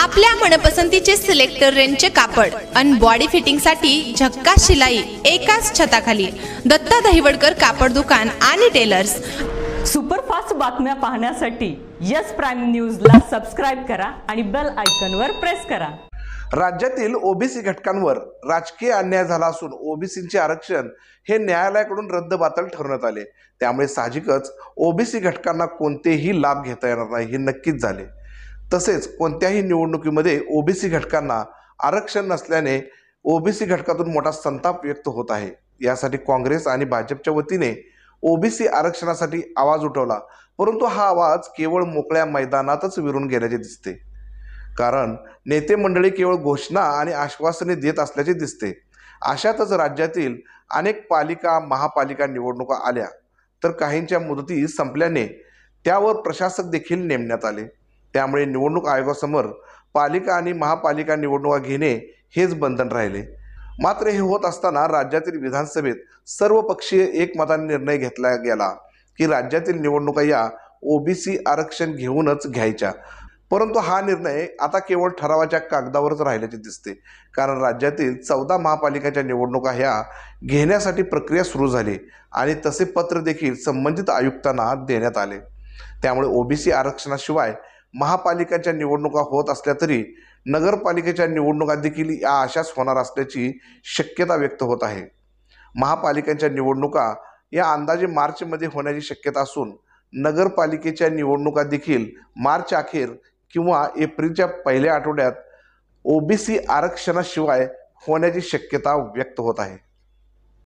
आपल्या मनपसंतीचे सिलेक्टर रेंजचे कापड आणि बॉडी फिटिंगसाठी झक्का शिलाई एकाच छताखाली दत्ता दहिवडकर कापड दुकान आणि टेलर्स सुपर फास्ट बातम्या पाहण्यासाठी यस प्राईम ला सबस्क्राईब करा आणि बेल आयकॉनवर प्रेस करा राज्यातील ओबीसी घटकांवर राजकीय अन्याय झाला असून ओबीसींचे आरक्षण हे न्यायालयाकडून रद्दबातल ठरवण्यात आले त्यामुळे साहजिकच ओबीसी घटकांना कोणतेही लाभ घेता येणार नाही हे नक्कीच झाले तसेच कोणत्याही निवडणुकीमध्ये ओबीसी घटकांना आरक्षण नसल्याने ओबीसी घटकातून मोठा संताप व्यक्त होत आहे यासाठी काँग्रेस आणि भाजपच्या वतीने ओबीसी आरक्षणासाठी आवाज उठवला परंतु हा आवाज केवळ मोकळ्या मैदानातच विरून गेल्याचे दिसते कारण नेते मंडळी केवळ घोषणा आणि आश्वासने देत असल्याचे दिसते अशातच राज्यातील अनेक पालिका महापालिका निवडणुका आल्या तर काहींच्या मुदती संपल्याने त्यावर प्रशासक देखील नेमण्यात आले त्यामुळे निवडणूक आयोगासमोर पालिका आणि महापालिका निवडणुका घेणे हेच बंधन राहिले मात्र हे होत असताना राज्यातील विधानसभेत सर्वपक्षीय एकमताने निर्णय घेतला गेला की राज्यातील निवडणुका या ओबीसी आरक्षण घेऊनच घ्यायच्या परंतु हा निर्णय आता केवळ ठरावाच्या कागदावरच राहिल्याचे दिसते कारण राज्यातील चौदा महापालिकाच्या निवडणुका ह्या घेण्यासाठी प्रक्रिया सुरू झाली आणि तसे पत्र देखील संबंधित आयुक्तांना देण्यात आले त्यामुळे ओबीसी आरक्षणाशिवाय महापालिकेच्या निवडणुका होत असल्या तरी नगरपालिकेच्या निवडणुका देखील या अशाच होणार असल्याची शक्यता व्यक्त होत आहे महापालिकांच्या निवडणुका या अंदाजे मार्चमध्ये होण्याची शक्यता असून नगरपालिकेच्या निवडणुका देखील मार्च अखेर किंवा एप्रिलच्या पहिल्या आठवड्यात ओबीसी आरक्षणाशिवाय होण्याची शक्यता व्यक्त होत आहे